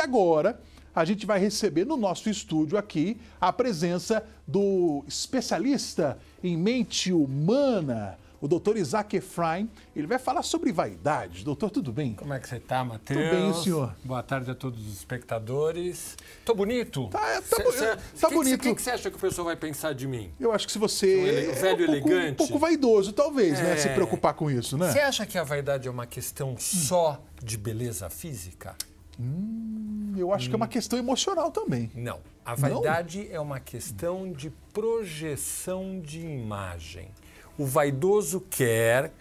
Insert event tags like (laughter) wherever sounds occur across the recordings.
E agora a gente vai receber no nosso estúdio aqui a presença do especialista em mente humana, o doutor Isaac Efraim. Ele vai falar sobre vaidade. Doutor, tudo bem? Como é que você está, Matheus? Tudo bem, senhor. Boa tarde a todos os espectadores. Tô bonito? Tá, tá, cê, cê, tá que bonito. O que você acha que o pessoal vai pensar de mim? Eu acho que se você... Um velho é um elegante? um pouco vaidoso, talvez, é... né? Se é. preocupar com isso, né? Você acha que a vaidade é uma questão só de beleza física? Hum eu acho que é uma questão emocional também. Não. A vaidade Não? é uma questão de projeção de imagem. O vaidoso quer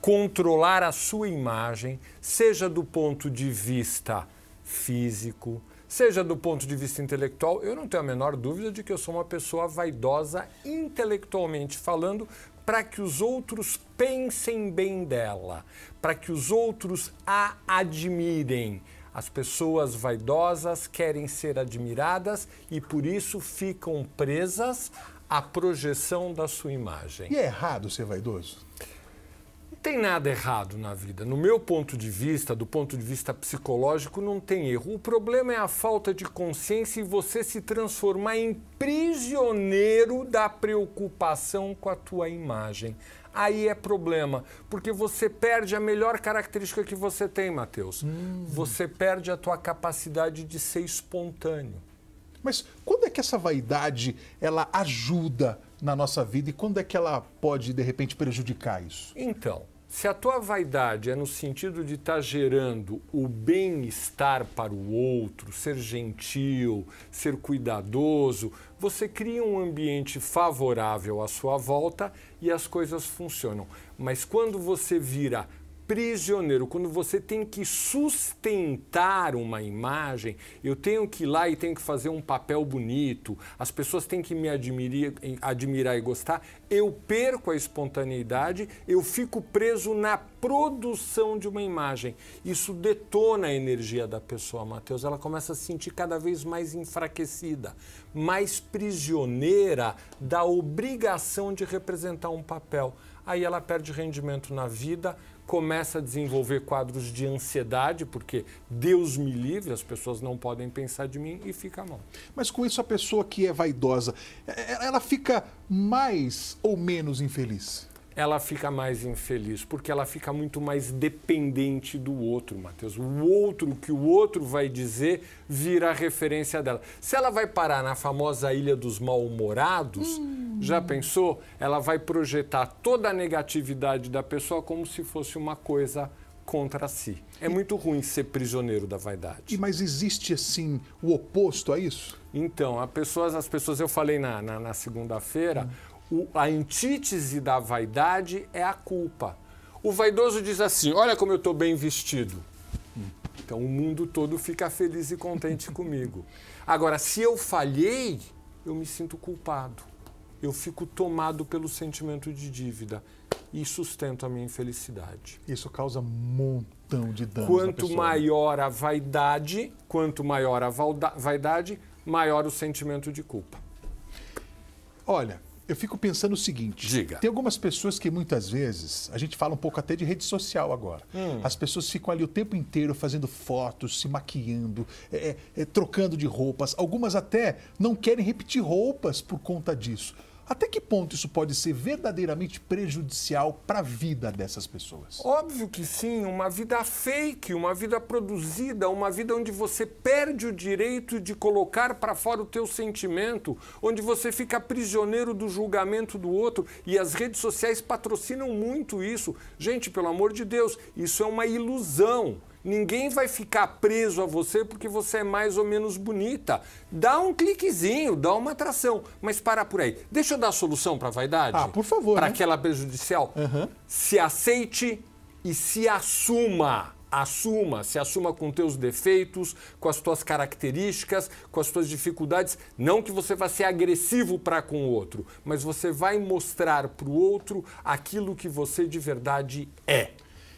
controlar a sua imagem, seja do ponto de vista físico, seja do ponto de vista intelectual. Eu não tenho a menor dúvida de que eu sou uma pessoa vaidosa intelectualmente falando, para que os outros pensem bem dela, para que os outros a admirem, as pessoas vaidosas querem ser admiradas e por isso ficam presas à projeção da sua imagem. E é errado ser vaidoso? tem nada errado na vida. No meu ponto de vista, do ponto de vista psicológico, não tem erro. O problema é a falta de consciência e você se transformar em prisioneiro da preocupação com a tua imagem. Aí é problema, porque você perde a melhor característica que você tem, Matheus. Hum. Você perde a tua capacidade de ser espontâneo. Mas quando é que essa vaidade ela ajuda na nossa vida e quando é que ela pode de repente prejudicar isso? Então, se a tua vaidade é no sentido de estar tá gerando o bem-estar para o outro, ser gentil, ser cuidadoso, você cria um ambiente favorável à sua volta e as coisas funcionam. Mas quando você vira prisioneiro, quando você tem que sustentar uma imagem, eu tenho que ir lá e tenho que fazer um papel bonito, as pessoas têm que me admirir, admirar e gostar, eu perco a espontaneidade, eu fico preso na produção de uma imagem. Isso detona a energia da pessoa, Matheus. Ela começa a se sentir cada vez mais enfraquecida, mais prisioneira da obrigação de representar um papel. Aí ela perde rendimento na vida, começa a desenvolver quadros de ansiedade, porque Deus me livre, as pessoas não podem pensar de mim e fica mal. Mas com isso, a pessoa que é vaidosa, é, é, ela fica mais ou menos infeliz? ela fica mais infeliz, porque ela fica muito mais dependente do outro, Matheus. O outro, o que o outro vai dizer, vira a referência dela. Se ela vai parar na famosa Ilha dos Mal-Humorados, hum. Já pensou? Ela vai projetar toda a negatividade da pessoa como se fosse uma coisa contra si. É muito ruim ser prisioneiro da vaidade. E, mas existe, assim, o oposto a isso? Então, as pessoas, as pessoas eu falei na, na, na segunda-feira, hum. a antítese da vaidade é a culpa. O vaidoso diz assim: olha como eu estou bem vestido. Então o mundo todo fica feliz e contente (laughs) comigo. Agora, se eu falhei, eu me sinto culpado eu fico tomado pelo sentimento de dívida e sustento a minha infelicidade. Isso causa um montão de danos. Quanto né? maior a vaidade, quanto maior a vaidade, maior o sentimento de culpa. Olha, eu fico pensando o seguinte: Diga. tem algumas pessoas que muitas vezes, a gente fala um pouco até de rede social agora. Hum. As pessoas ficam ali o tempo inteiro fazendo fotos, se maquiando, é, é, é trocando de roupas. Algumas até não querem repetir roupas por conta disso. Até que ponto isso pode ser verdadeiramente prejudicial para a vida dessas pessoas? Óbvio que sim, uma vida fake, uma vida produzida, uma vida onde você perde o direito de colocar para fora o teu sentimento, onde você fica prisioneiro do julgamento do outro e as redes sociais patrocinam muito isso. Gente, pelo amor de Deus, isso é uma ilusão. Ninguém vai ficar preso a você porque você é mais ou menos bonita. Dá um cliquezinho, dá uma atração, mas para por aí. Deixa eu dar a solução para a vaidade? Ah, por favor. Para né? aquela prejudicial. Uhum. Se aceite e se assuma. Assuma, se assuma com teus defeitos, com as tuas características, com as tuas dificuldades. Não que você vá ser agressivo para com o outro, mas você vai mostrar para o outro aquilo que você de verdade é.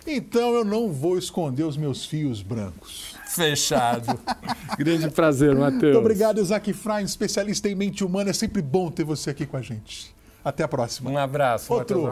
Então eu não vou esconder os meus fios brancos. Fechado. (laughs) Grande prazer, Matheus. Muito obrigado, Isaac Frein, especialista em mente humana. É sempre bom ter você aqui com a gente. Até a próxima. Um abraço. Outro. Mateus.